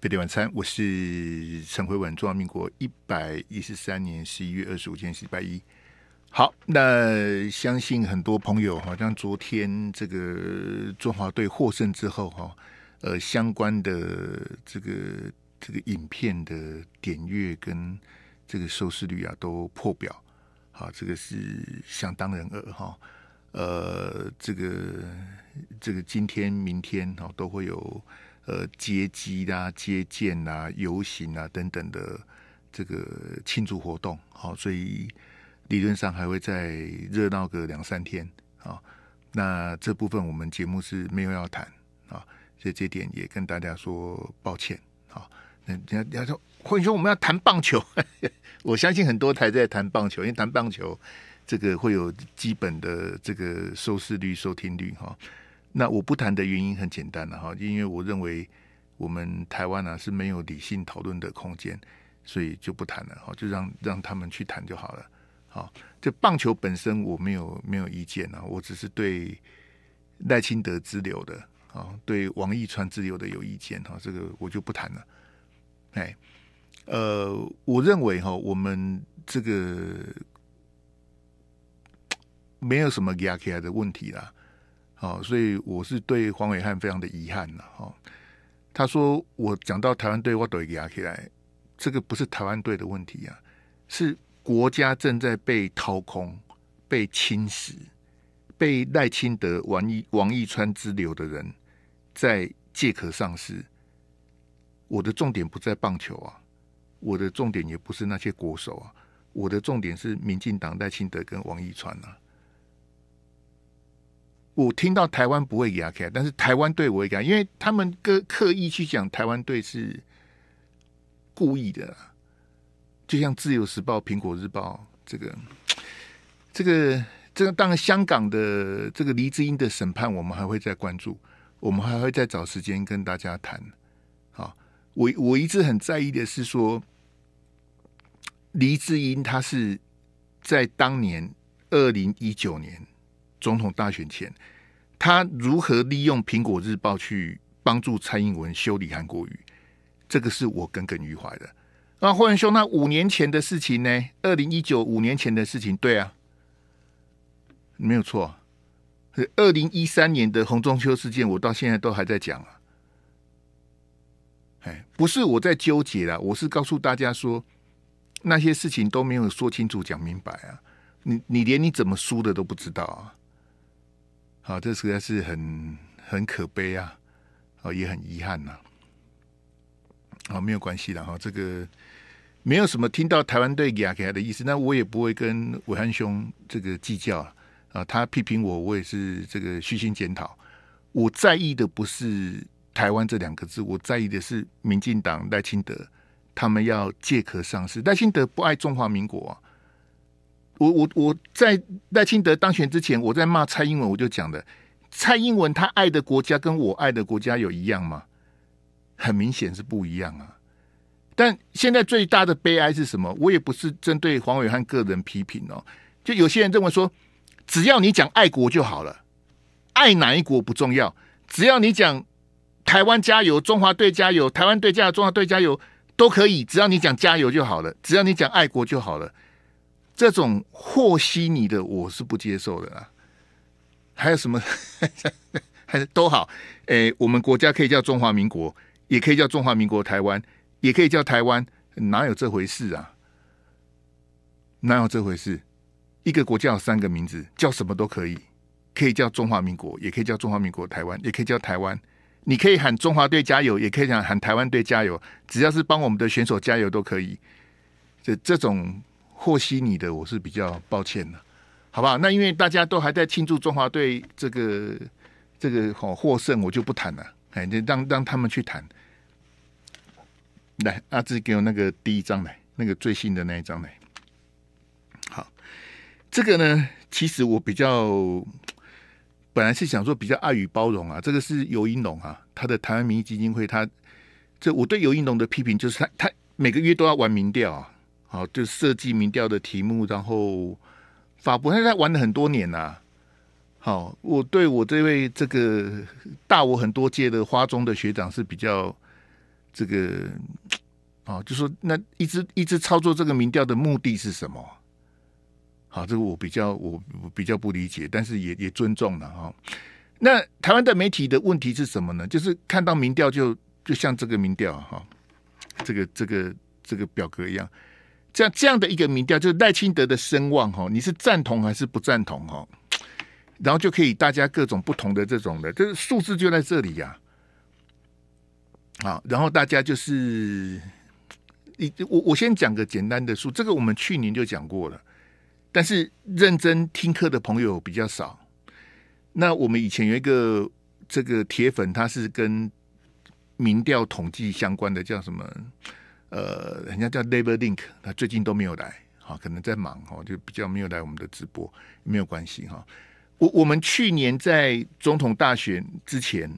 贝蒂晚餐，我是陈慧文。中华民国一百一十三年十一月二十五日礼拜一，好，那相信很多朋友，好像昨天这个中华队获胜之后，哈，呃，相关的这个这个影片的点阅跟这个收视率啊，都破表，好，这个是想当人二哈，呃，这个这个今天明天哈都会有。呃，接机啊，接见啊，游行啊，等等的这个庆祝活动，好，所以理论上还会再热闹个两三天啊。那这部分我们节目是没有要谈啊，所以这点也跟大家说抱歉啊。那你要说，或者说我们要谈棒球，我相信很多台在谈棒球，因为谈棒球这个会有基本的这个收视率、收听率哈。那我不谈的原因很简单了哈，因为我认为我们台湾呢是没有理性讨论的空间，所以就不谈了哈，就让让他们去谈就好了。好，这棒球本身我没有没有意见啊，我只是对赖清德之流的啊，对王义川之流的有意见哈，这个我就不谈了。哎，呃，我认为哈，我们这个没有什么压起来的问题啦。哦，所以我是对黄伟汉非常的遗憾了哦，他说我讲到台湾队我都给压起来，这个不是台湾队的问题啊，是国家正在被掏空、被侵蚀，被赖清德、王一、王一川之流的人在借壳上市。我的重点不在棒球啊，我的重点也不是那些国手啊，我的重点是民进党赖清德跟王一川啊。我听到台湾不会给阿 K，但是台湾队我会给，因为他们跟刻意去讲台湾队是故意的，就像《自由时报》《苹果日报》这个，这个，这个，当然香港的这个黎智英的审判，我们还会再关注，我们还会再找时间跟大家谈。好，我我一直很在意的是说，黎智英，他是在当年二零一九年。总统大选前，他如何利用《苹果日报》去帮助蔡英文修理韩国语？这个是我耿耿于怀的。那霍元兄，那五年前的事情呢？二零一九五年前的事情，对啊，没有错。二二零一三年的红中秋事件，我到现在都还在讲啊。哎，不是我在纠结啦，我是告诉大家说，那些事情都没有说清楚、讲明白啊。你你连你怎么输的都不知道啊。啊，这实在是很很可悲啊！啊，也很遗憾呐！啊，没有关系的哈，这个没有什么听到台湾队给克凯的意思，那我也不会跟伟汉兄这个计较啊。啊，他批评我，我也是这个虚心检讨。我在意的不是台湾这两个字，我在意的是民进党赖清德他们要借壳上市。赖清德不爱中华民国。我我我在赖清德当选之前，我在骂蔡英文，我就讲的，蔡英文他爱的国家跟我爱的国家有一样吗？很明显是不一样啊！但现在最大的悲哀是什么？我也不是针对黄伟汉个人批评哦，就有些人认为说，只要你讲爱国就好了，爱哪一国不重要，只要你讲台湾加油、中华队加油、台湾队加油、中华队加油都可以，只要你讲加油就好了，只要你讲爱国就好了。这种和稀泥的我是不接受的啦。还有什么？还是都好。诶，我们国家可以叫中华民国，也可以叫中华民国台湾，也可以叫台湾。哪有这回事啊？哪有这回事？一个国家有三个名字，叫什么都可以。可以叫中华民国，也可以叫中华民国台湾，也可以叫台湾。你可以喊中华队加油，也可以讲喊台湾队加油，只要是帮我们的选手加油都可以。这这种。获悉你的，我是比较抱歉的，好不好？那因为大家都还在庆祝中华队这个这个好获胜，我就不谈了，哎，就让让他们去谈。来，阿志给我那个第一张来，那个最新的那一张来。好，这个呢，其实我比较本来是想说比较爱与包容啊，这个是尤英龙啊，他的台湾民意基金会，他这我对尤英龙的批评就是他他每个月都要玩民调啊。好，就设计民调的题目，然后法国他在玩了很多年呐。好，我对我这位这个大我很多届的花中的学长是比较这个，哦，就说那一直一直操作这个民调的目的是什么？好，这个我比较我比较不理解，但是也也尊重了哈。那台湾的媒体的问题是什么呢？就是看到民调就就像这个民调哈，这个这个这个表格一样。像这样的一个民调，就是赖清德的声望，哈，你是赞同还是不赞同，哈？然后就可以大家各种不同的这种的，就是数字就在这里呀。好，然后大家就是，一我我先讲个简单的数，这个我们去年就讲过了，但是认真听课的朋友比较少。那我们以前有一个这个铁粉，他是跟民调统计相关的，叫什么？呃，人家叫 Labour Link，他最近都没有来，哈，可能在忙，哈，就比较没有来我们的直播，没有关系，哈。我我们去年在总统大选之前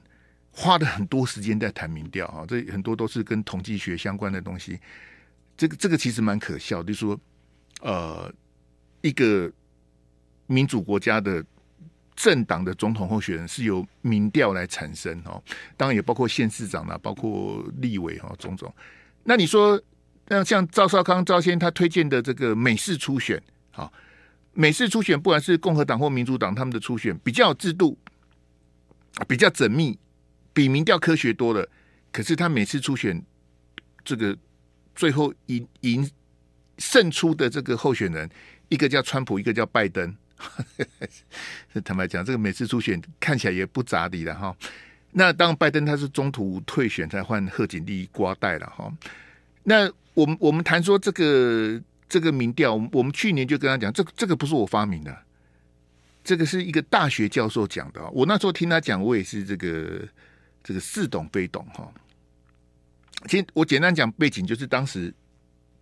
花了很多时间在谈民调，哈，这很多都是跟统计学相关的东西。这个这个其实蛮可笑，就说，呃，一个民主国家的政党的总统候选人是由民调来产生，哈，当然也包括县市长啦，包括立委哈，种种。那你说，那像赵少康、赵先他推荐的这个美式初选，好，美式初选不管是共和党或民主党，他们的初选比较有制度，比较缜密，比民调科学多了。可是他每次初选，这个最后赢赢胜出的这个候选人，一个叫川普，一个叫拜登。坦白讲，这个每次初选看起来也不咋地了哈。那当拜登他是中途退选，才换贺锦丽瓜代了哈。那我们我们谈说这个这个民调，我们去年就跟他讲，这这个不是我发明的，这个是一个大学教授讲的。我那时候听他讲，我也是这个这个似懂非懂哈。其实我简单讲背景，就是当时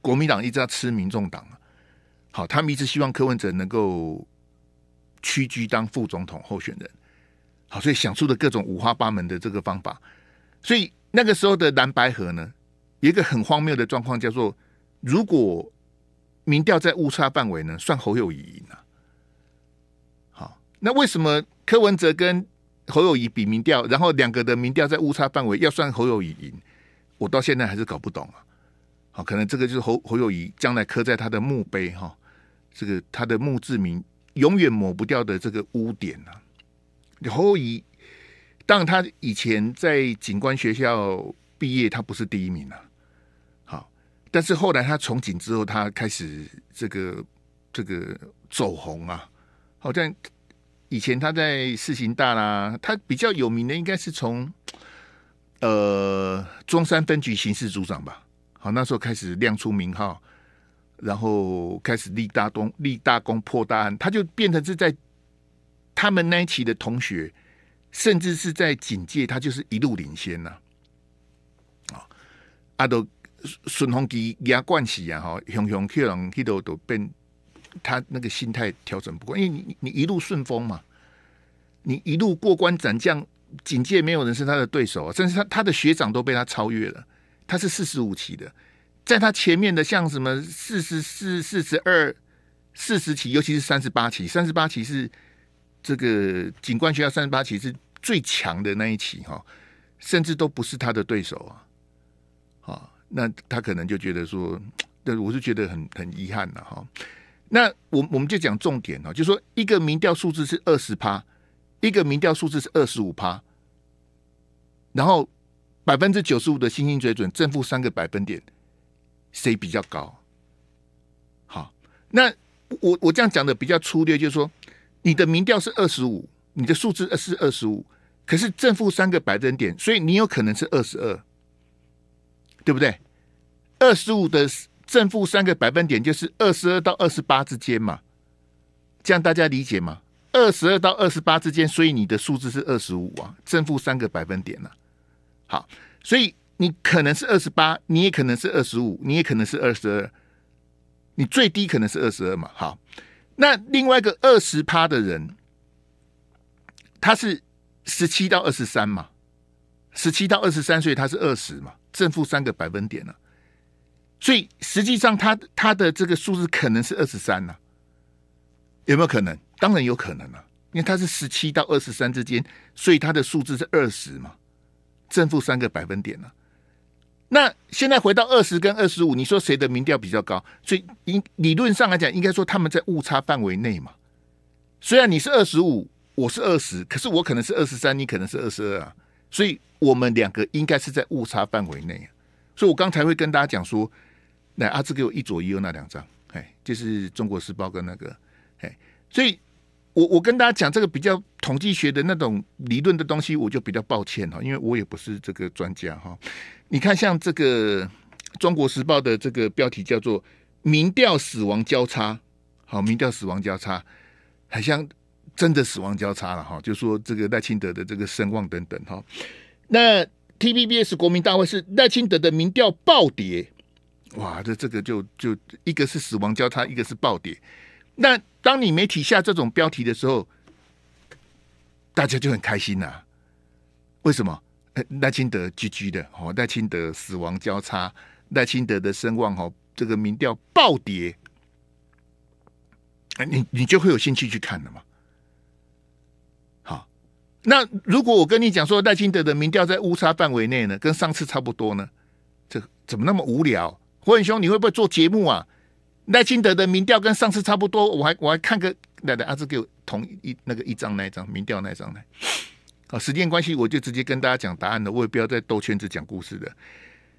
国民党一直在吃民众党啊，好，他们一直希望柯文哲能够屈居当副总统候选人。好，所以想出的各种五花八门的这个方法，所以那个时候的蓝白河呢，一个很荒谬的状况叫做：如果民调在误差范围呢，算侯友谊赢了。好，那为什么柯文哲跟侯友谊比民调，然后两个的民调在误差范围要算侯友谊赢？我到现在还是搞不懂啊。好，可能这个就是侯侯友谊将来刻在他的墓碑哈，这个他的墓志铭永远抹不掉的这个污点啊。然后以，当他以前在警官学校毕业，他不是第一名啊。好，但是后来他从警之后，他开始这个这个走红啊。好像以前他在市行大啦，他比较有名的应该是从，呃，中山分局刑事组长吧。好，那时候开始亮出名号，然后开始立大功，立大功破大案，他就变成是在。他们那一期的同学，甚至是在警戒，他就是一路领先呐。啊，阿斗，顺风机杨冠起啊，吼，熊熊、K 龙、K 都都变，他那个心态调整不过，因为你你一路顺风嘛，你一路过关斩将，警戒没有人是他的对手啊，甚至他他的学长都被他超越了。他是四十五期的，在他前面的像什么四十四、四十二、四十期，尤其是三十八期，三十八期是。这个警官学校三十八期是最强的那一期哈，甚至都不是他的对手啊。好，那他可能就觉得说，但 我是觉得很很遗憾了哈。那我我们就讲重点哦，就说一个民调数字是二十趴，一个民调数字是二十五趴，然后百分之九十五的新兴水准，正负三个百分点，谁比较高？好，那我我这样讲的比较粗略，就是说。你的民调是二十五，你的数字是二十五，可是正负三个百分点，所以你有可能是二十二，对不对？二十五的正负三个百分点就是二十二到二十八之间嘛，这样大家理解吗？二十二到二十八之间，所以你的数字是二十五啊，正负三个百分点了。好，所以你可能是二十八，你也可能是二十五，你也可能是二十二，你最低可能是二十二嘛？好。那另外一个二十趴的人，他是十七到二十三嘛，十七到二十三岁他是二十嘛，正负三个百分点呢，所以实际上他他的这个数字可能是二十三呢，有没有可能？当然有可能了，因为他是十七到二十三之间，所以他的数字是二十嘛，正负三个百分点呢。那现在回到二十跟二十五，你说谁的民调比较高？所以理理论上来讲，应该说他们在误差范围内嘛。虽然你是二十五，我是二十，可是我可能是二十三，你可能是二十二啊。所以我们两个应该是在误差范围内。所以我刚才会跟大家讲说，那阿志给我一左一右那两张，哎，就是《中国时报》跟那个，哎，所以我我跟大家讲这个比较统计学的那种理论的东西，我就比较抱歉哈，因为我也不是这个专家哈。你看，像这个《中国时报》的这个标题叫做“民调死亡交叉”，好，民调死亡交叉，好像真的死亡交叉了哈。就说这个赖清德的这个声望等等哈。那 T B B S 国民大会是赖清德的民调暴跌，哇，这这个就就一个是死亡交叉，一个是暴跌。那当你媒体下这种标题的时候，大家就很开心呐，为什么？赖清德居居的，好，赖清德死亡交叉，赖清德的声望，吼，这个民调暴跌，哎，你你就会有兴趣去看了嘛？好，那如果我跟你讲说赖清德的民调在误差范围内呢，跟上次差不多呢，这怎么那么无聊？火影兄，你会不会做节目啊？赖清德的民调跟上次差不多，我还我还看个奶奶阿志给我同一那个一张那一张民调那一张来。啊，时间关系，我就直接跟大家讲答案了，我也不要再兜圈子讲故事的。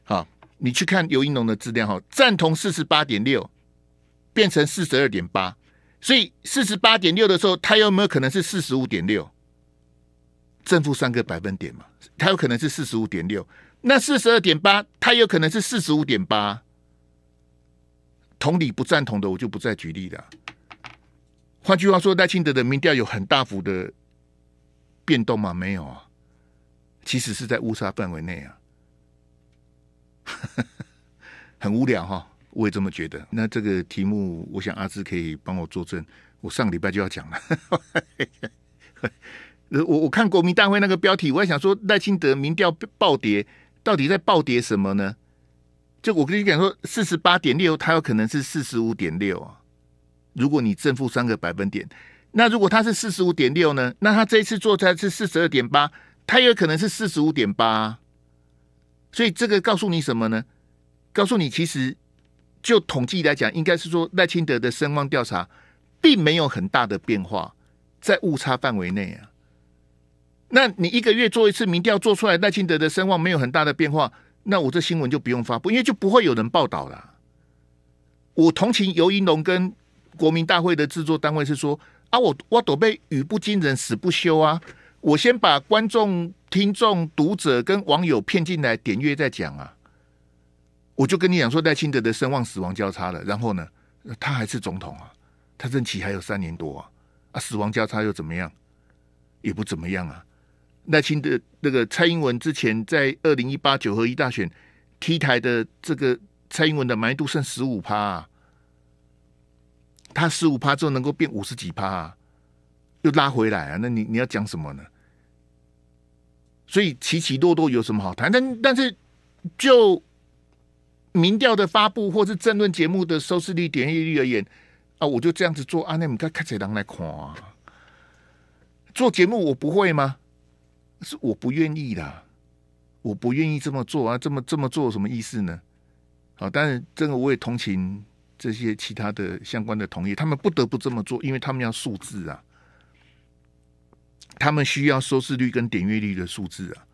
好，你去看尤英龙的资料哈，赞同四十八点六，变成四十二点八，所以四十八点六的时候，他有没有可能是四十五点六？正负三个百分点嘛，他有可能是四十五点六，那四十二点八，他有可能是四十五点八。同理，不赞同的，我就不再举例了。换句话说，赖清德的民调有很大幅的。变动吗？没有啊，其实是在误差范围内啊，很无聊哈，我也这么觉得。那这个题目，我想阿志可以帮我作证。我上礼拜就要讲了，我我看国民大会那个标题，我还想说赖清德民调暴跌，到底在暴跌什么呢？就我跟你讲说，四十八点六，它有可能是四十五点六啊。如果你正负三个百分点。那如果他是四十五点六呢？那他这一次做来是四十二点八，他有可能是四十五点八，所以这个告诉你什么呢？告诉你，其实就统计来讲，应该是说赖清德的声望调查并没有很大的变化，在误差范围内啊。那你一个月做一次民调做出来，赖清德的声望没有很大的变化，那我这新闻就不用发布，因为就不会有人报道了。我同情尤英龙跟国民大会的制作单位是说。啊，我我都被语不惊人死不休啊！我先把观众、听众、读者跟网友骗进来点阅再讲啊！我就跟你讲说，赖清德的声望死亡交叉了，然后呢，他还是总统啊，他任期还有三年多啊，啊，死亡交叉又怎么样？也不怎么样啊！赖清德那个蔡英文之前在二零一八九合一大选 T 台的这个蔡英文的满意度剩十五趴。啊。他十五趴之后能够变五十几趴，啊，又拉回来啊？那你你要讲什么呢？所以起起落落有什么好谈？但但是就民调的发布或是政论节目的收视率、点击率而言啊，我就这样子做啊。那你看看起来看啊？做节目我不会吗？是我不愿意的，我不愿意这么做啊。这么这么做什么意思呢？好，但是这个我也同情。这些其他的相关的同业，他们不得不这么做，因为他们要数字啊，他们需要收视率跟点阅率的数字啊，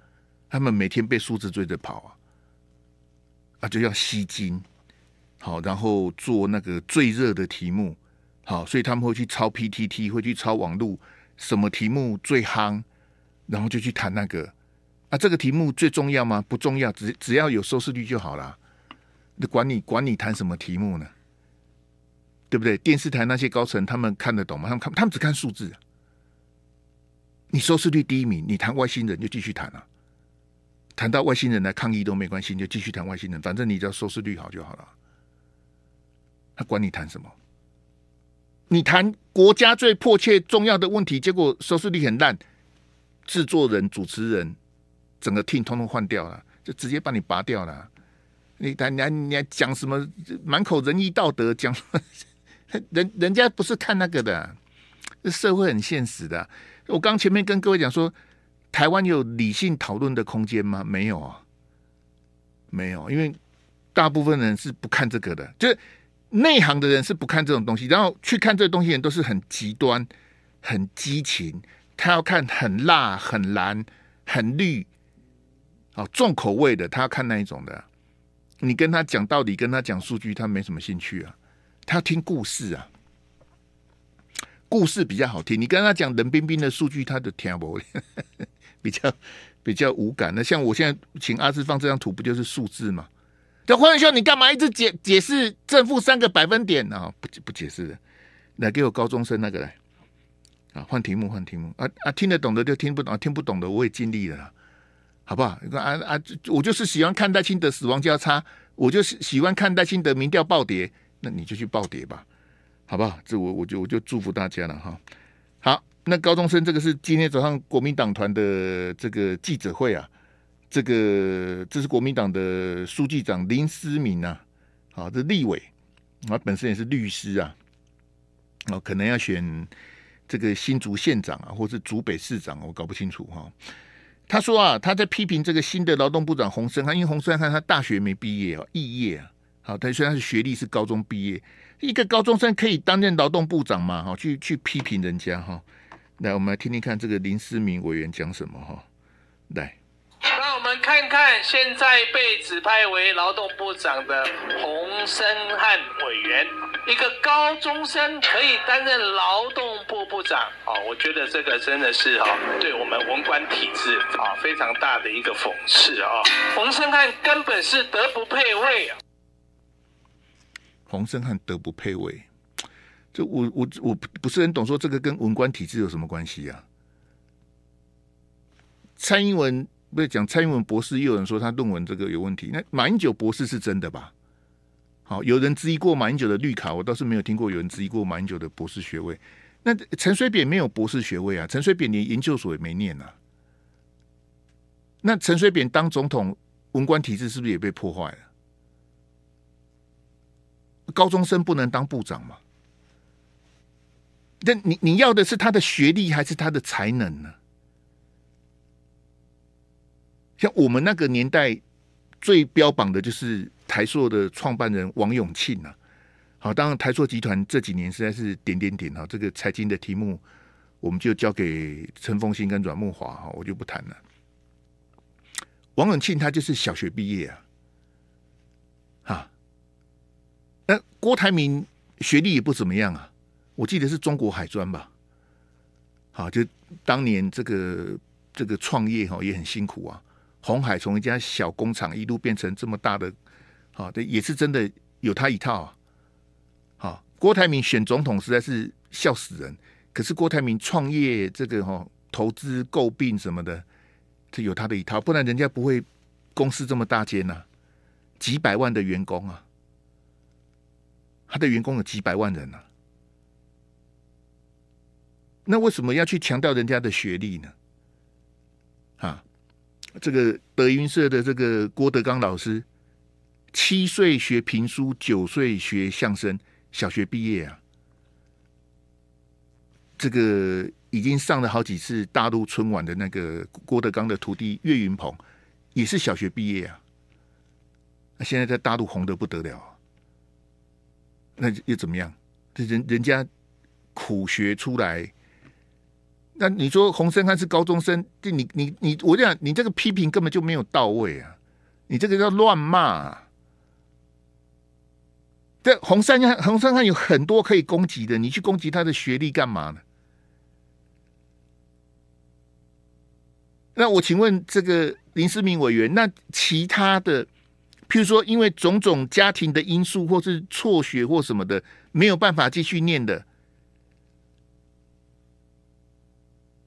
他们每天被数字追着跑啊，啊就要吸金，好，然后做那个最热的题目，好，所以他们会去抄 PTT，会去抄网路，什么题目最夯，然后就去谈那个，啊，这个题目最重要吗？不重要，只只要有收视率就好了，那管你管你谈什么题目呢？对不对？电视台那些高层他们看得懂吗？他们看，他们只看数字。你收视率第一名，你谈外星人就继续谈啊，谈到外星人来抗议都没关系，你就继续谈外星人，反正你只要收视率好就好了。他管你谈什么？你谈国家最迫切重要的问题，结果收视率很烂，制作人、主持人、整个 team 通通换掉了，就直接把你拔掉了。你谈你你讲什么？满口仁义道德讲。人人家不是看那个的，社会很现实的。我刚前面跟各位讲说，台湾有理性讨论的空间吗？没有啊，没有，因为大部分人是不看这个的，就是内行的人是不看这种东西。然后去看这东西人都是很极端、很激情，他要看很辣、很蓝、很绿，哦，重口味的，他要看那一种的。你跟他讲道理，跟他讲数据，他没什么兴趣啊。他听故事啊，故事比较好听。你跟他讲冷冰冰的数据，他都听不，比较比较无感。那像我现在请阿志放这张图，不就是数字吗？这黄仁兄，你干嘛一直解解释正负三个百分点呢？不不解释的，来给我高中生那个来啊！换题目，换题目啊啊！听得懂的就听不懂，听不懂的我也尽力了，好不好？你看啊啊，我就是喜欢看戴清德死亡交叉，我就是喜欢看戴清德民调暴跌。那你就去暴跌吧，好不好？这我我就我就祝福大家了哈。好，那高中生这个是今天早上国民党团的这个记者会啊，这个这是国民党的书记长林思敏啊，好，这立委啊，本身也是律师啊，哦，可能要选这个新竹县长啊，或是竹北市长，我搞不清楚哈。他说啊，他在批评这个新的劳动部长洪森汉，因为洪森汉他大学没毕业啊，肄业啊。好，他虽然是学历是高中毕业，一个高中生可以担任劳动部长吗？哈，去去批评人家哈。来，我们来听听看这个林思明委员讲什么哈。来，让我们看看现在被指派为劳动部长的洪生汉委员，一个高中生可以担任劳动部部长，啊，我觉得这个真的是哈，对我们文官体制啊非常大的一个讽刺啊。洪生汉根本是德不配位。洪森和德不配位，就我我我不是很懂，说这个跟文官体制有什么关系呀？蔡英文不是讲蔡英文博士，有人说他论文这个有问题。那马英九博士是真的吧？好，有人质疑过马英九的绿卡，我倒是没有听过有人质疑过马英九的博士学位。那陈水扁没有博士学位啊？陈水扁连研究所也没念呐。那陈水扁当总统，文官体制是不是也被破坏了？高中生不能当部长吗？那你你要的是他的学历还是他的才能呢？像我们那个年代最标榜的就是台硕的创办人王永庆呐。好，当然台硕集团这几年实在是点点点啊。这个财经的题目我们就交给陈凤新跟阮木华哈，我就不谈了。王永庆他就是小学毕业啊。那郭台铭学历也不怎么样啊，我记得是中国海专吧。好，就当年这个这个创业哈也很辛苦啊，红海从一家小工厂一路变成这么大的，好，也是真的有他一套啊。好，郭台铭选总统实在是笑死人，可是郭台铭创业这个哈投资诟病什么的，这有他的一套，不然人家不会公司这么大间呐，几百万的员工啊。他的员工有几百万人呢，那为什么要去强调人家的学历呢？啊，这个德云社的这个郭德纲老师，七岁学评书，九岁学相声，小学毕业啊。这个已经上了好几次大陆春晚的那个郭德纲的徒弟岳云鹏，也是小学毕业啊，那现在在大陆红的不得了。那又怎么样？这人人家苦学出来，那你说洪森汉是高中生，这你你你，我讲你这个批评根本就没有到位啊！你这个叫乱骂。啊。这洪山汉，洪山汉有很多可以攻击的，你去攻击他的学历干嘛呢？那我请问这个林思明委员，那其他的？譬如说，因为种种家庭的因素，或是辍学或什么的，没有办法继续念的。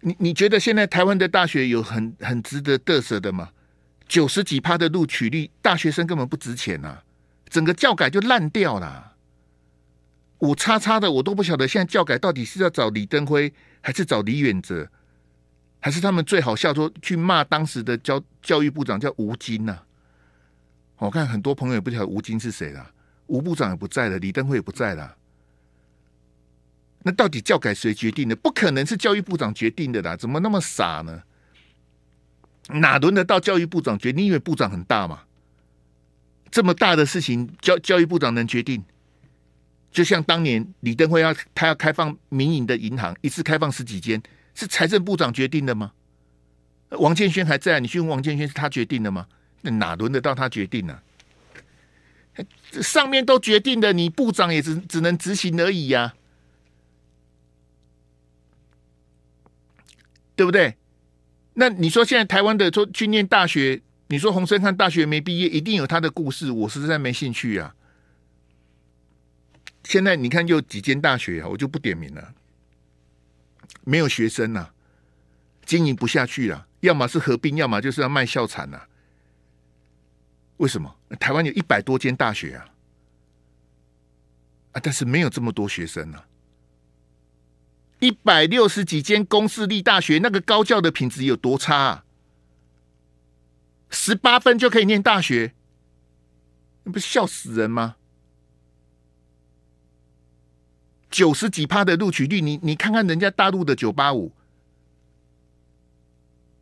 你你觉得现在台湾的大学有很很值得得瑟的吗？九十几趴的录取率，大学生根本不值钱呐！整个教改就烂掉了。我叉叉的，我都不晓得现在教改到底是要找李登辉，还是找李远哲，还是他们最好下周去骂当时的教教育部长叫吴京啊？我看很多朋友也不晓得吴京是谁了，吴部长也不在了，李登辉也不在了。那到底教改谁决定的？不可能是教育部长决定的啦，怎么那么傻呢？哪轮得到教育部长决定？因为部长很大嘛，这么大的事情，教教育部长能决定？就像当年李登辉要他要开放民营的银行，一次开放十几间，是财政部长决定的吗？王建轩还在，你去问王建轩是他决定的吗？那哪轮得到他决定呢？上面都决定的，你部长也只只能执行而已呀，对不对？那你说现在台湾的说去念大学，你说洪森汉大学没毕业，一定有他的故事。我实在没兴趣呀。现在你看，就几间大学，啊，我就不点名了，没有学生啊，经营不下去了，要么是合并，要么就是要卖校产啊。为什么台湾有一百多间大学啊？啊，但是没有这么多学生呢。一百六十几间公私立大学，那个高教的品质有多差？啊？十八分就可以念大学，那不是笑死人吗？九十几趴的录取率，你你看看人家大陆的九八五，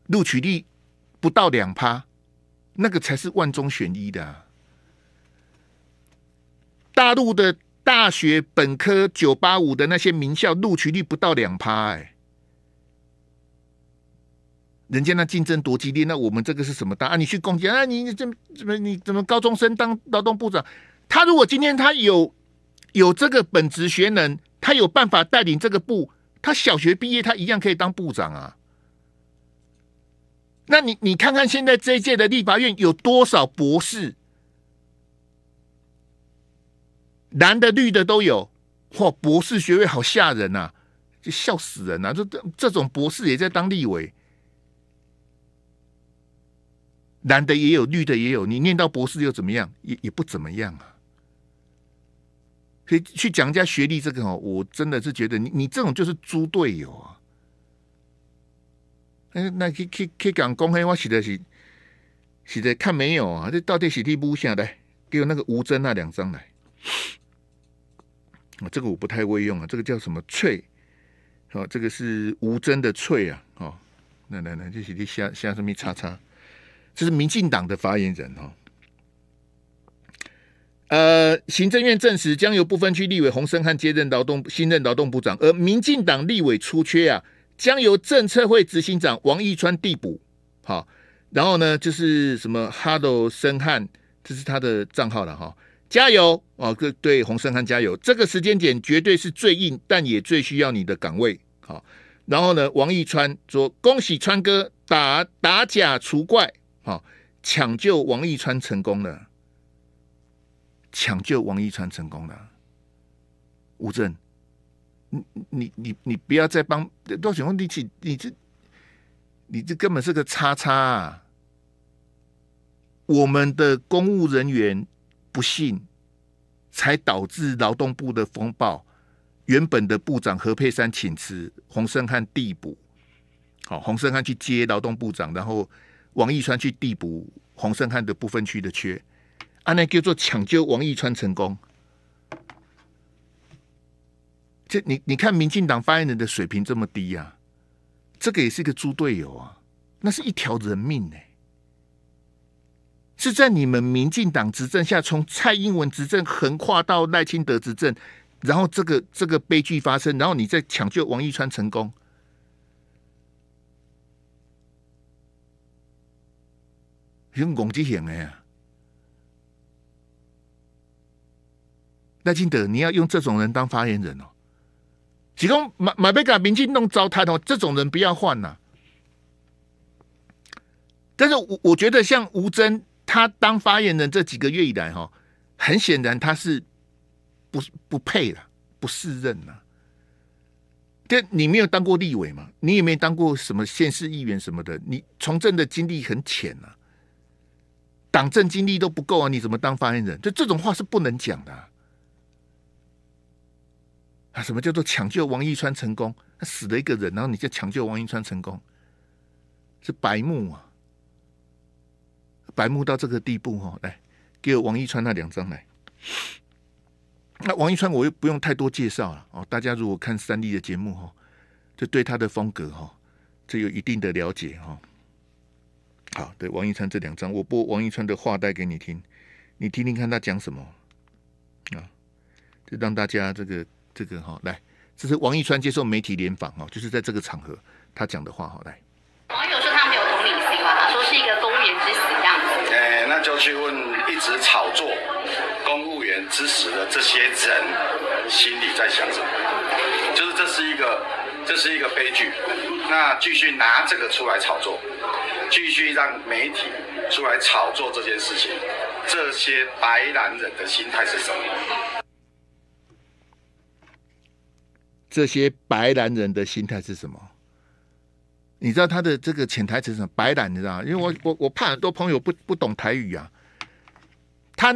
录取率不到两趴。那个才是万中选一的。大陆的大学本科九八五的那些名校录取率不到两趴，哎，人家那竞争多激烈！那我们这个是什么大啊？你去攻击啊？你你怎么怎么你怎么高中生当劳动部长？他如果今天他有有这个本职学能，他有办法带领这个部，他小学毕业他一样可以当部长啊！那你你看看现在这一届的立法院有多少博士？蓝的绿的都有，哇！博士学位好吓人呐，就笑死人呐！这这这种博士也在当立委，蓝的也有，绿的也有。你念到博士又怎么样？也也不怎么样啊。所以去讲一下学历这个哦，我真的是觉得你你这种就是猪队友啊。哎，那去去去敢公开我写的是写的看没有啊？这到底写第不下来？给我那个吴征那两张来。啊，这个我不太会用啊，这个叫什么翠？哦，这个是吴尊的翠啊。哦，那那那这写滴下下什么叉叉。这是民进党的发言人哦。呃，行政院证实，将由部分区立委洪森汉接任劳动新任劳动部长，而民进党立委出缺啊。将由政策会执行长王义川递补，好，然后呢，就是什么哈喽生汉，这是他的账号了哈，加油啊，对对，洪森汉加油，这个时间点绝对是最硬，但也最需要你的岗位，好，然后呢，王义川说恭喜川哥打打假除怪，好，抢救王义川成功了，抢救王义川成功了，吴镇。你你你不要再帮多显宏力去，你这你这根本是个叉叉啊！我们的公务人员不信，才导致劳动部的风暴。原本的部长何佩珊请辞，洪胜汉递补。好，洪胜汉去接劳动部长，然后王义川去递补洪胜汉的部分区的缺，啊，那叫做抢救王义川成功。这你你看，民进党发言人的水平这么低呀，这个也是一个猪队友啊，那是一条人命呢。是在你们民进党执政下，从蔡英文执政横跨到赖清德执政，然后这个这个悲剧发生，然后你再抢救王一川成功，用攻击型的呀，赖清德，你要用这种人当发言人哦。几公马马贝格、民进弄糟蹋的，这种人不要换呐。但是我我觉得，像吴尊他当发言人这几个月以来，哈，很显然他是不不配了，不适任了。但你没有当过立委嘛？你也没当过什么县市议员什么的，你从政的经历很浅啊，党政经历都不够啊！你怎么当发言人？就这种话是不能讲的。什么叫做抢救王一川成功？他死了一个人，然后你就抢救王一川成功，是白目啊！白目到这个地步哦，来给我王一川那两张来。那王一川我又不用太多介绍了哦，大家如果看三立的节目哈，就对他的风格哈，这有一定的了解哈。好，对王一川这两张，我播王一川的话带给你听，你听听看他讲什么啊？就让大家这个。这个哈，来，这是王一川接受媒体联访哈，就是在这个场合他讲的话哈，来。网友说他没有同理心，啊，说是一个公务员之死的样子。哎，那就去问一直炒作公务员之死的这些人心里在想什么？就是这是一个，这是一个悲剧。那继续拿这个出来炒作，继续让媒体出来炒作这件事情，这些白男人的心态是什么？这些白兰人的心态是什么？你知道他的这个潜台词是什么？白兰，你知道因为我我我怕很多朋友不不懂台语啊。他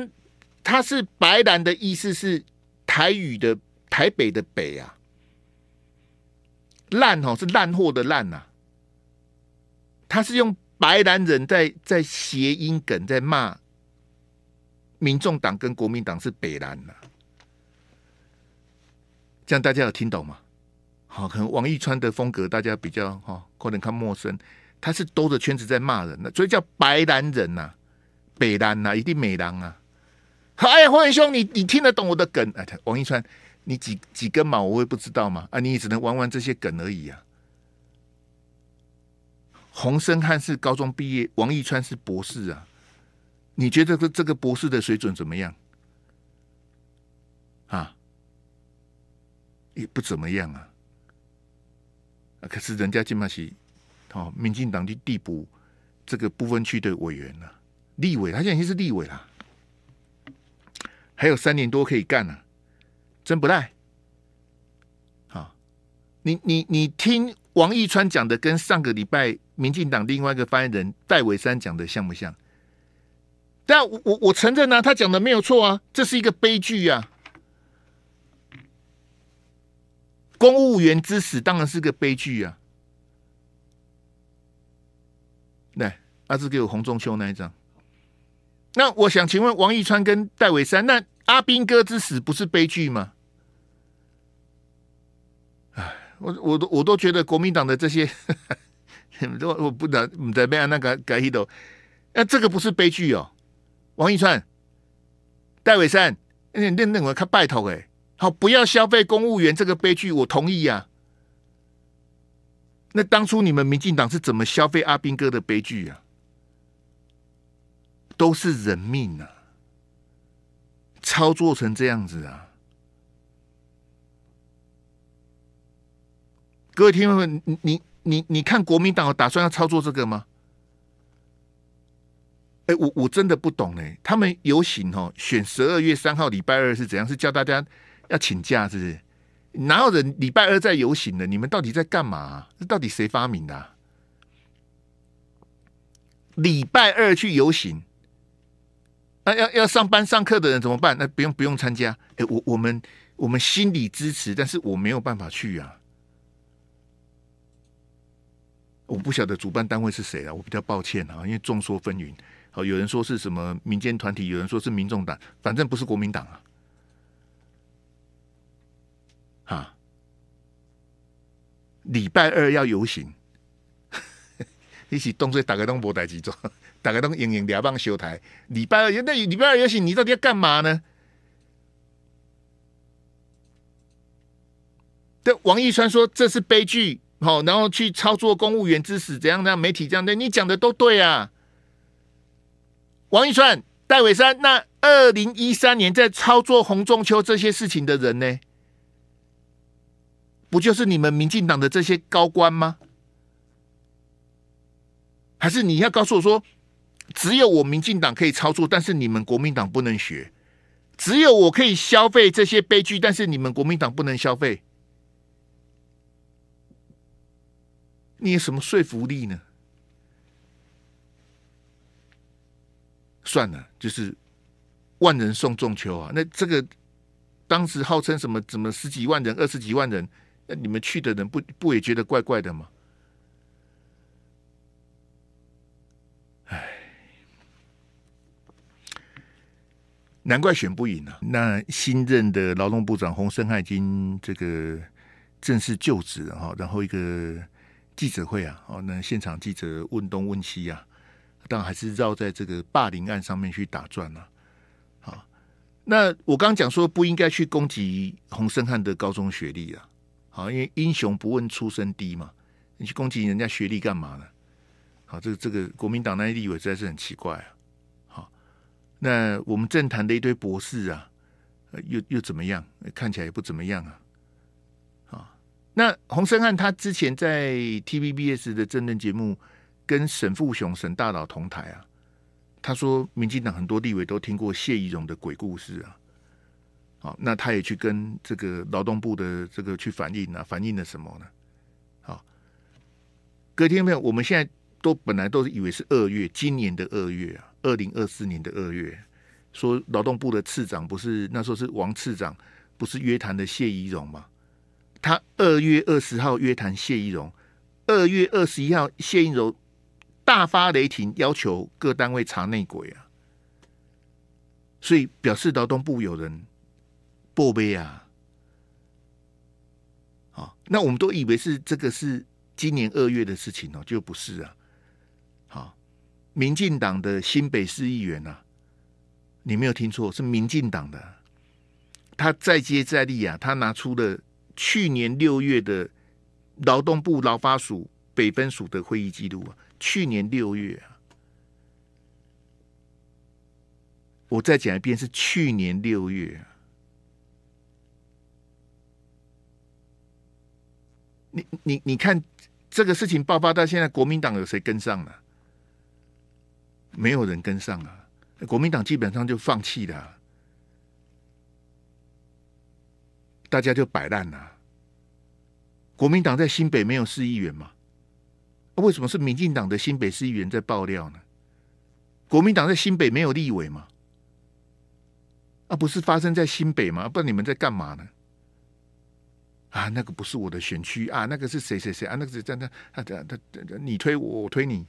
他是白兰的意思是台语的台北的北啊，烂哦是烂货的烂呐。他是用白兰人在在谐音梗在骂，民众党跟国民党是北兰呐。这样大家有听懂吗？好，可能王一川的风格大家比较哈，可能看陌生。他是兜着圈子在骂人的，所以叫白男人呐，北狼呐，一定美男啊！哎呀，红兄，你你听得懂我的梗哎，王一川，你几几根毛我会不知道吗？啊，你也只能玩玩这些梗而已啊！洪生汉是高中毕业，王一川是博士啊，你觉得这这个博士的水准怎么样？啊？也不怎么样啊，啊！可是人家金马喜哦，民进党的地补这个部分区的委员呐，立委，他现在已经是立委啦，还有三年多可以干呢，真不赖。好，你你你听王义川讲的跟上个礼拜民进党另外一个发言人戴伟山讲的像不像？但我我我承认呢，他讲的没有错啊，这是一个悲剧啊。公务员之死当然是个悲剧啊！来，阿志给我洪中秋那一张。那我想请问王一川跟戴伟山，那阿斌哥之死不是悲剧吗？唉，我我都我都觉得国民党的这些，我 我不能在被那个改一头。那这个不是悲剧哦，王一川、戴伟山，那那那个他拜头哎。好，不要消费公务员这个悲剧，我同意啊。那当初你们民进党是怎么消费阿兵哥的悲剧啊？都是人命啊！操作成这样子啊！各位听众们，你你你看，国民党打算要操作这个吗？哎，我我真的不懂哎，他们游行哦，选十二月三号礼拜二是怎样？是叫大家？要请假是不是？哪有人礼拜二在游行的？你们到底在干嘛？这到底谁发明的？礼拜二去游行，那要要上班上课的人怎么办？那不用不用参加。哎，我我们我们心理支持，但是我没有办法去啊。我不晓得主办单位是谁啊，我比较抱歉啊，因为众说纷纭。好，有人说是什么民间团体，有人说是民众党，反正不是国民党啊。啊！礼拜二要游行，一起动手打开东博台去做，打开东影影两帮修台。礼拜二那礼拜二游行，你到底要干嘛呢？这王一川说这是悲剧，好，然后去操作公务员之死，怎样？让媒体这样对你讲的都对啊。王一川、戴伟山，那二零一三年在操作红中秋这些事情的人呢？不就是你们民进党的这些高官吗？还是你要告诉我说，只有我民进党可以操作，但是你们国民党不能学？只有我可以消费这些悲剧，但是你们国民党不能消费？你有什么说服力呢？算了，就是万人送中秋啊！那这个当时号称什么？怎么十几万人、二十几万人？那你们去的人不不也觉得怪怪的吗？唉，难怪选不赢呢。那新任的劳动部长洪胜汉已经这个正式就职哈，然后一个记者会啊，哦，那现场记者问东问西啊，但还是绕在这个霸凌案上面去打转了。好，那我刚讲说不应该去攻击洪胜汉的高中学历啊。好，因为英雄不问出身低嘛，你去攻击人家学历干嘛呢？好，这个这个国民党那些立委实在是很奇怪啊。好，那我们政坛的一堆博士啊，又又怎么样？看起来也不怎么样啊。好，那洪胜汉他之前在 TVBS 的政论节目跟沈富雄、沈大佬同台啊，他说民进党很多立委都听过谢易容的鬼故事啊。好，那他也去跟这个劳动部的这个去反映啊，反映了什么呢？好，隔天没有，我们现在都本来都是以为是二月，今年的二月啊，二零二四年的二月，说劳动部的次长不是那时候是王次长，不是约谈的谢怡蓉吗？他二月二十号约谈谢怡蓉，二月二十一号谢怡蓉大发雷霆，要求各单位查内鬼啊，所以表示劳动部有人。博杯啊，好，那我们都以为是这个是今年二月的事情哦，就不是啊。好，民进党的新北市议员呐，你没有听错，是民进党的，他再接再厉啊，他拿出了去年六月的劳动部劳发署北分署的会议记录啊，去年六月啊，我再讲一遍，是去年六月。你你你看这个事情爆发到现在，国民党有谁跟上了？没有人跟上啊！国民党基本上就放弃了，大家就摆烂了。国民党在新北没有市议员吗？为什么是民进党的新北市议员在爆料呢？国民党在新北没有立委吗？啊，不是发生在新北吗？不然你们在干嘛呢？啊，那个不是我的选区啊，那个是谁谁谁啊？那个是这样，他他他他，你推我，我推你，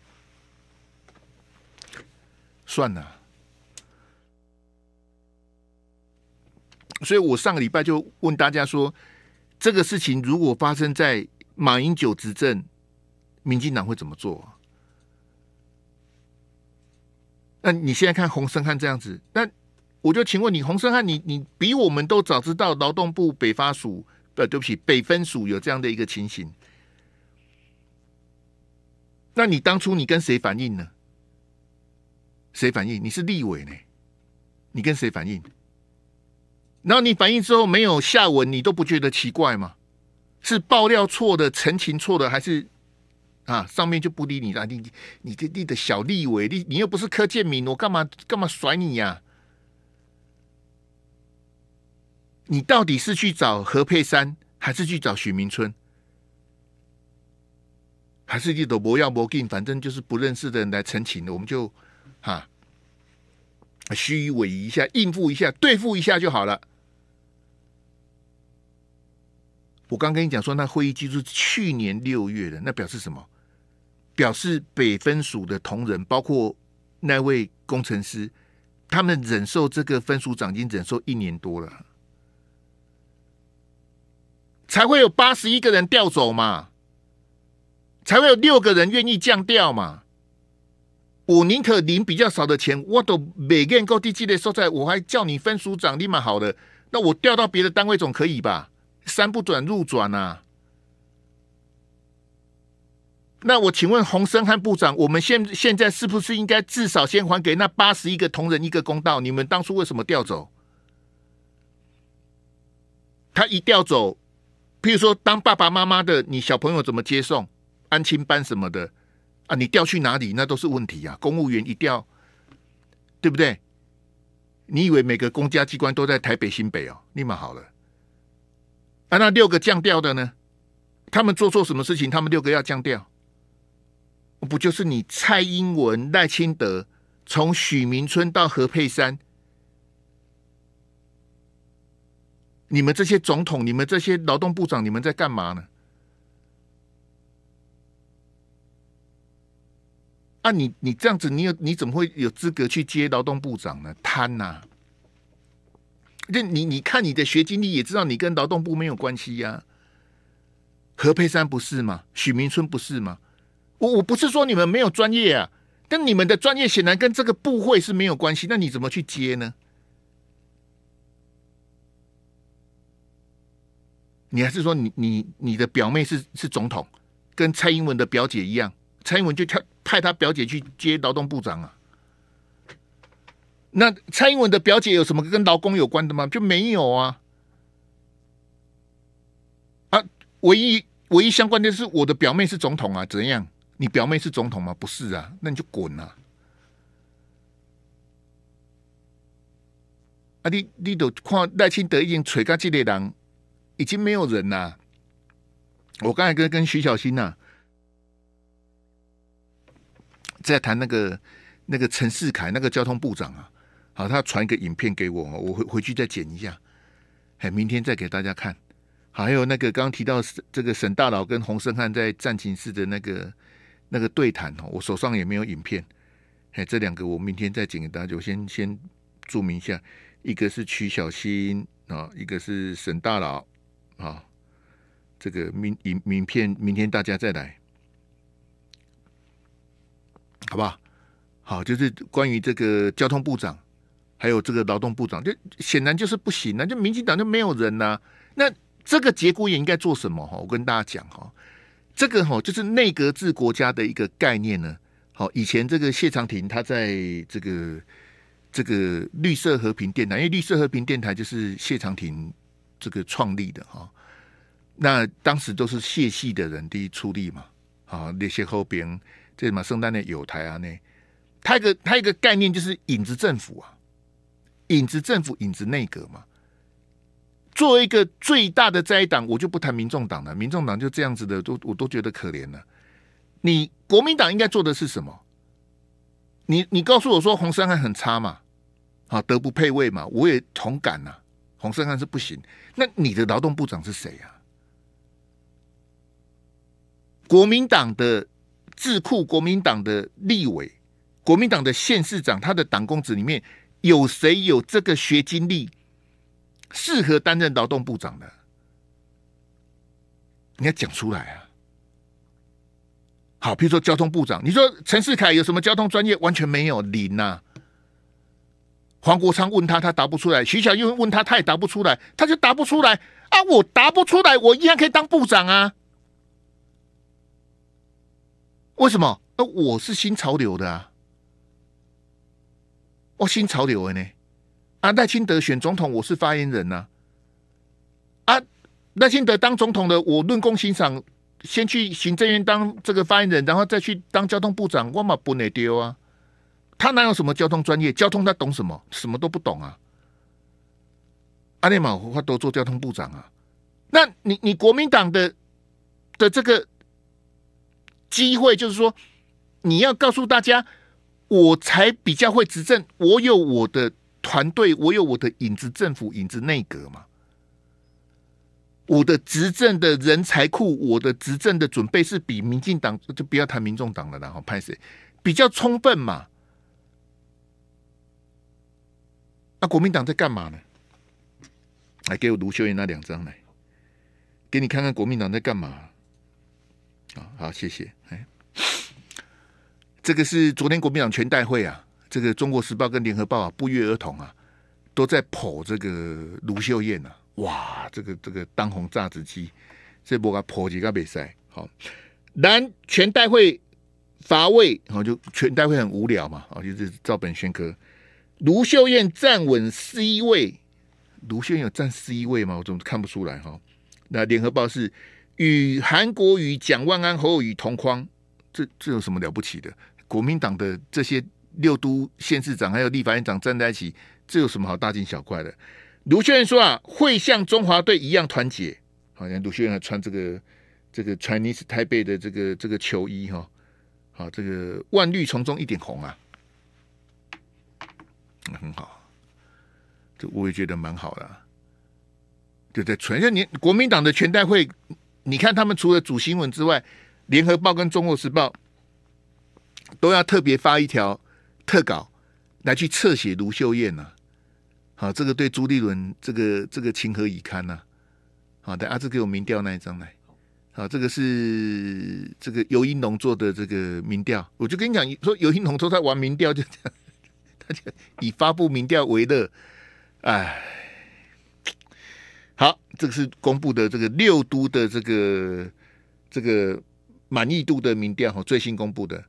算了。所以我上个礼拜就问大家说，这个事情如果发生在马英九执政，民进党会怎么做？那你现在看洪森汉这样子，那我就请问你，洪森汉，你你比我们都早知道劳动部北发署。对，对不起，北分署有这样的一个情形。那你当初你跟谁反映呢？谁反映？你是立委呢？你跟谁反映？然后你反映之后没有下文，你都不觉得奇怪吗？是爆料错的，澄清错的，还是啊？上面就不理你了？你你这立的小立委，你你又不是柯建明，我干嘛干嘛甩你呀？你到底是去找何佩珊，还是去找许明春，还是去朵魔药魔镜？反正就是不认识的人来澄清的，我们就哈虚伪一下，应付一下，对付一下就好了。我刚跟你讲说，那会议记录去年六月的，那表示什么？表示北分署的同仁，包括那位工程师，他们忍受这个分署长已经忍受一年多了。才会有八十一个人调走嘛，才会有六个人愿意降调嘛。我宁可领比较少的钱，我都每个人够低级的时候，在我还叫你分署长立马好了。那我调到别的单位总可以吧？三不转入转啊。那我请问洪生和部长，我们现现在是不是应该至少先还给那八十一个同仁一个公道？你们当初为什么调走？他一调走。譬如说，当爸爸妈妈的，你小朋友怎么接送、安亲班什么的啊？你调去哪里，那都是问题呀。公务员一调，对不对？你以为每个公家机关都在台北新北哦，立马好了？啊，那六个降调的呢？他们做错什么事情？他们六个要降调？不就是你蔡英文、赖清德，从许明春到何佩珊？你们这些总统，你们这些劳动部长，你们在干嘛呢？啊，你你这样子，你有你怎么会有资格去接劳动部长呢？贪呐！那你你看你的学经历，也知道你跟劳动部没有关系呀。何佩珊不是吗？许明春不是吗？我我不是说你们没有专业啊，但你们的专业显然跟这个部会是没有关系，那你怎么去接呢？你还是说你你你的表妹是是总统，跟蔡英文的表姐一样，蔡英文就跳派他表姐去接劳动部长啊？那蔡英文的表姐有什么跟劳工有关的吗？就没有啊！啊，唯一唯一相关的是我的表妹是总统啊？怎样？你表妹是总统吗？不是啊，那你就滚啊！啊，你你都看赖清德已经吹干几列人。已经没有人啦，我刚才跟跟徐小新呐，在谈那个那个陈世凯那个交通部长啊，好，他传一个影片给我，我回回去再剪一下。哎，明天再给大家看。还有那个刚提到这个沈大佬跟洪胜汉在《战情室》的那个那个对谈哦，我手上也没有影片。哎，这两个我明天再剪给大家。我先先注明一下，一个是曲小新啊，一个是沈大佬。好，这个名影名片明天大家再来，好不好？好，就是关于这个交通部长，还有这个劳动部长，就显然就是不行了。就民进党就没有人呐。那这个节骨眼应该做什么？哈，我跟大家讲哈，这个哈就是内阁制国家的一个概念呢。好，以前这个谢长廷他在这个这个绿色和平电台，因为绿色和平电台就是谢长廷。这个创立的哈，那当时都是谢系的人第一出力嘛，啊，那些后边这什么圣诞的友台啊那，他一个他一个概念就是影子政府啊，影子政府、影子内阁嘛。作为一个最大的灾党，我就不谈民众党了，民众党就这样子的，都我都觉得可怜了。你国民党应该做的是什么？你你告诉我说红山还很差嘛，啊，德不配位嘛，我也同感呐。洪胜汉是不行，那你的劳动部长是谁呀？国民党的智库、国民党的立委、国民党的县市长，他的党公子里面有谁有这个学经历，适合担任劳动部长的？你要讲出来啊！好，比如说交通部长，你说陈世凯有什么交通专业？完全没有零呐。黄国昌问他，他答不出来；徐小又问他，他也答不出来。他就答不出来啊！我答不出来，我一样可以当部长啊！为什么？呃，我是新潮流的啊，我新潮流的呢。啊，赖清德选总统，我是发言人呐。啊，赖清德当总统的，我论功行赏，先去行政院当这个发言人，然后再去当交通部长，我嘛不能丢啊。他哪有什么交通专业？交通他懂什么？什么都不懂啊！阿内马他都做交通部长啊！那你你国民党的的这个机会，就是说你要告诉大家，我才比较会执政，我有我的团队，我有我的影子政府、影子内阁嘛。我的执政的人才库，我的执政的准备是比民进党就不要谈民众党了，然后拍谁比较充分嘛？那国民党在干嘛呢？来给我卢秀燕那两张来，给你看看国民党在干嘛。啊好谢谢哎，这个是昨天国民党全代会啊，这个《中国时报》跟《联合报》啊不约而同啊，都在捧这个卢秀燕啊，哇，这个这个当红榨汁机，这波啊捧起个比赛。好，然全代会乏味，然、后就全代会很无聊嘛，啊就是照本宣科。卢秀燕站稳 C 位，卢秀燕站 C 位吗？我怎么看不出来哈？那联合报是与韩国与蒋万安侯友宇同框，这这有什么了不起的？国民党的这些六都县市长还有立法院长站在一起，这有什么好大惊小怪的？卢秀燕说啊，会像中华队一样团结，好像卢秀燕还穿这个这个 Chinese 台北的这个这个球衣哈，好这个万绿丛中一点红啊。很好，这我也觉得蛮好的。就在全，像你国民党的全代会，你看他们除了主新闻之外，《联合报》跟《中国时报》都要特别发一条特稿来去侧写卢秀燕呐。好，这个对朱立伦这个这个情何以堪呐？好，等阿志给我民调那一张来。好，这个是这个尤英龙做的这个民调，我就跟你讲，说尤英龙都在玩民调，就这样。大 家以发布民调为乐，哎，好，这个是公布的这个六都的这个这个满意度的民调哈，最新公布的，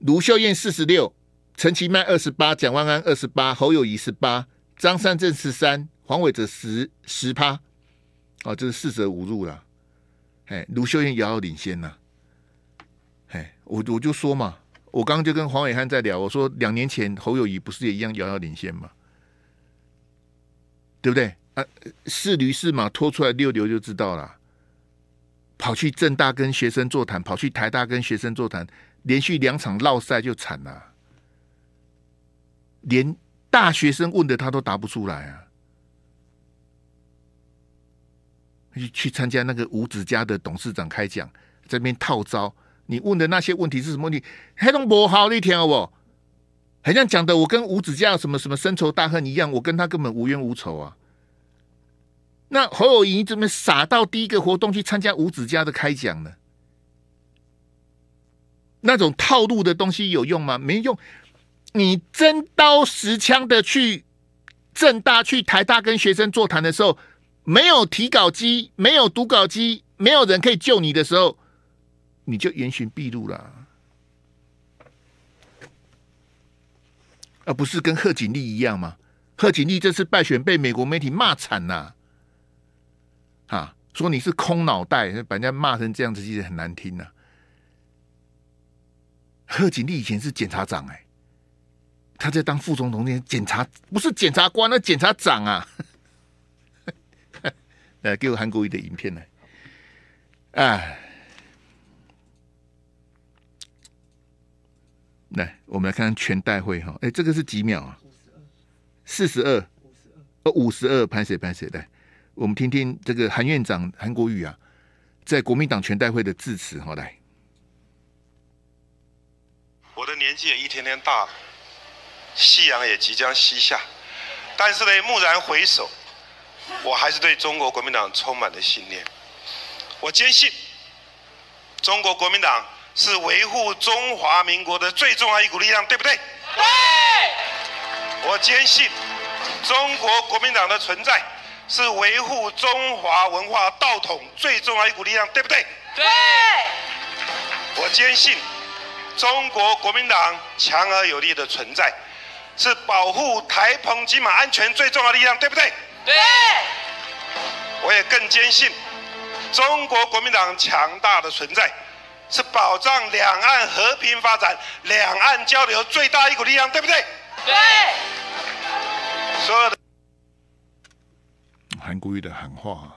卢秀燕四十六，陈其迈二十八，蒋万安二十八，侯友谊十八，张三镇十三，黄伟哲十十趴，哦，这是四舍五入了，哎，卢秀燕遥遥领先呐，哎，我我就说嘛。我刚刚就跟黄伟汉在聊，我说两年前侯友谊不是也一样遥遥领先吗？对不对？啊，是驴是马，拖出来溜溜就知道了。跑去正大跟学生座谈，跑去台大跟学生座谈，连续两场落赛就惨了，连大学生问的他都答不出来啊！去去参加那个五指家的董事长开讲，在那边套招。你问的那些问题是什么？你黑龙伯好厉害哦，好像讲的我跟五子家什么什么深仇大恨一样，我跟他根本无冤无仇啊。那侯友谊怎么傻到第一个活动去参加五子家的开讲呢？那种套路的东西有用吗？没用。你真刀实枪的去正大、去台大跟学生座谈的时候，没有提稿机、没有读稿机、没有人可以救你的时候。你就严刑毕露了，而不是跟贺锦丽一样吗？贺锦丽这次败选被美国媒体骂惨了，啊，说你是空脑袋，把人家骂成这样子其实很难听啊。贺锦丽以前是检察长，哎，他在当副总统兼检察，不是检察官，那检察长啊。来，给我韩国一的影片来，啊。来，我们来看看全代会哈。哎，这个是几秒啊？四十二。五十二。哦，五十二，拍谁拍谁的？我们听听这个韩院长韩国瑜啊，在国民党全代会的致辞。好来，我的年纪也一天天大，夕阳也即将西下，但是呢，蓦然回首，我还是对中国国民党充满了信念。我坚信，中国国民党。是维护中华民国的最重要一股力量，对不对？对。我坚信，中国国民党的存在是维护中华文化道统最重要一股力量，对不对？对。我坚信，中国国民党强而有力的存在是保护台澎金马安全最重要的力量，对不对？对。我也更坚信，中国国民党强大的存在。是保障两岸和平发展、两岸交流最大一股力量，对不对？对。所有的韩国瑜的喊话，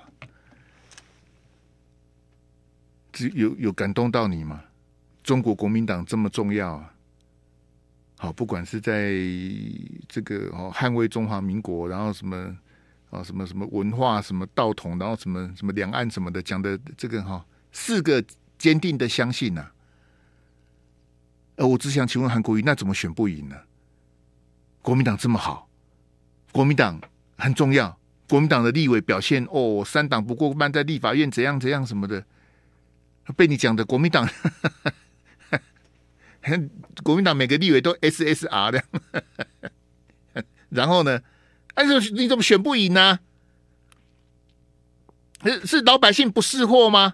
这有有感动到你吗？中国国民党这么重要啊！好，不管是在这个哦，捍卫中华民国，然后什么哦，什么什么文化，什么道统，然后什么什么两岸什么的，讲的这个哈四个。坚定的相信呐，呃，我只想请问韩国瑜，那怎么选不赢呢？国民党这么好，国民党很重要，国民党的立委表现哦，三党不过半，在立法院怎样怎样什么的，被你讲的国民党，国民党每个立委都 SSR 的，然后呢，哎，怎你怎么选不赢呢？是是老百姓不识货吗？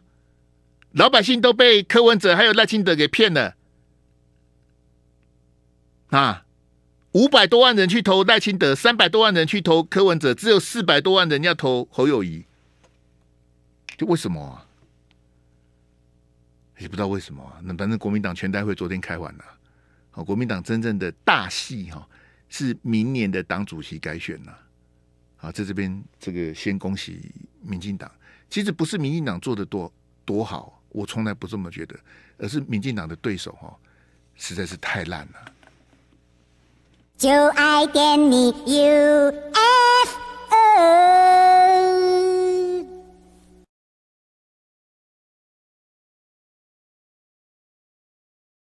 老百姓都被柯文哲还有赖清德给骗了啊！五百多万人去投赖清德，三百多万人去投柯文哲，只有四百多万人要投侯友谊。这为什么啊？也不知道为什么啊。那反正国民党全代会昨天开完了，好，国民党真正的大戏哈是明年的党主席改选了。啊，在这边这个先恭喜民进党，其实不是民进党做的多多好。我从来不这么觉得，而是民进党的对手哈，实在是太烂了。